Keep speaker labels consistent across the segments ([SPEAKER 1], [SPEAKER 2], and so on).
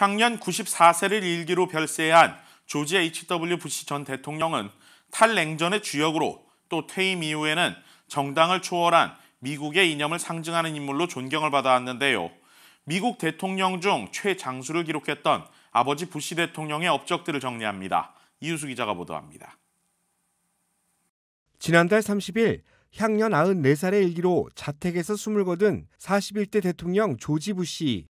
[SPEAKER 1] 향년 94세를 일기로 별세한 조지 H.W. 부시 전 대통령은 탈냉전의 주역으로 또 퇴임 이후에는 정당을 초월한 미국의 이념을 상징하는 인물로 존경을 받아왔는데요. 미국 대통령 중 최장수를 기록했던 아버지 부시 대통령의 업적들을 정리합니다. 이유수 기자가 보도합니다.
[SPEAKER 2] 지난달 30일 향년 94살의 일기로 자택에서 숨을 거둔 41대 대통령 조지 부시.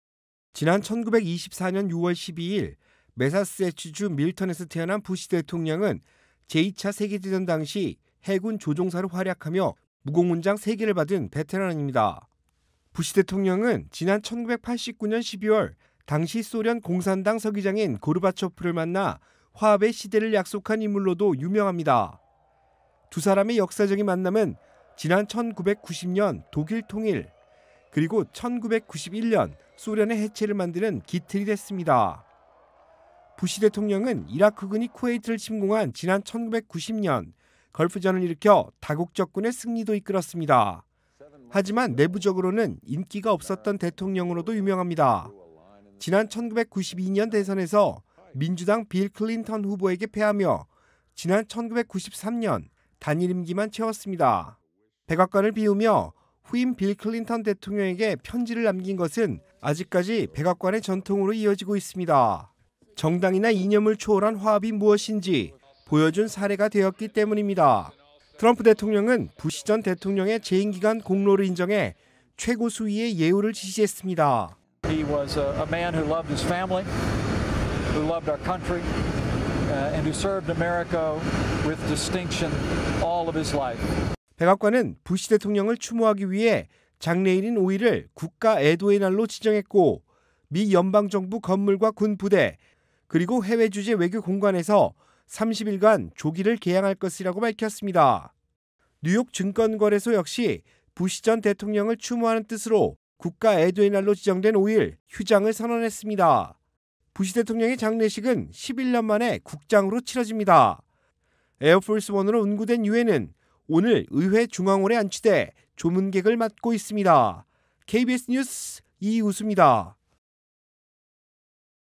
[SPEAKER 2] 지난 1924년 6월 12일 메사스세츠주 밀턴에서 태어난 부시 대통령은 제2차 세계대전 당시 해군 조종사를 활약하며 무공문장 3개를 받은 베테랑입니다. 부시 대통령은 지난 1989년 12월 당시 소련 공산당 서기장인 고르바초프를 만나 화합의 시대를 약속한 인물로도 유명합니다. 두 사람의 역사적인 만남은 지난 1990년 독일 통일 그리고 1991년 소련의 해체를 만드는 기틀이 됐습니다. 부시 대통령은 이라크군이 쿠웨이트를 침공한 지난 1990년 걸프전을 일으켜 다국적군의 승리도 이끌었습니다. 하지만 내부적으로는 인기가 없었던 대통령으로도 유명합니다. 지난 1992년 대선에서 민주당 빌 클린턴 후보에게 패하며 지난 1993년 단일 임기만 채웠습니다. 백악관을 비우며 후임 빌 클린턴 대통령에게 편지를 남긴 것은 아직까지 백악관의 전통으로 이어지고 있습니다. 정당이나 이념을 초월한 화합이 무엇인지 보여준 사례가 되었기 때문입니다. 트럼프 대통령은 부시 전 대통령의 재임 기간 공로를 인정해 최고 수위의 예우를 지시했습니다. He was a man
[SPEAKER 1] who loved his family, who loved our country, uh, and who served America with distinction all of his life.
[SPEAKER 2] 백악관은 부시 대통령을 추모하기 위해 장례일인 5일을 국가 애도의 날로 지정했고 미 연방정부 건물과 군 부대 그리고 해외 주재 외교 공관에서 30일간 조기를 개양할 것이라고 밝혔습니다. 뉴욕 증권거래소 역시 부시 전 대통령을 추모하는 뜻으로 국가 애도의 날로 지정된 5일 휴장을 선언했습니다. 부시 대통령의 장례식은 11년 만에 국장으로 치러집니다. 에어폴스 원으로 운구된 유엔은 오늘 의회 중앙홀에 안치돼 조문객을 맡고 있습니다. KBS 뉴스 이우수입니다.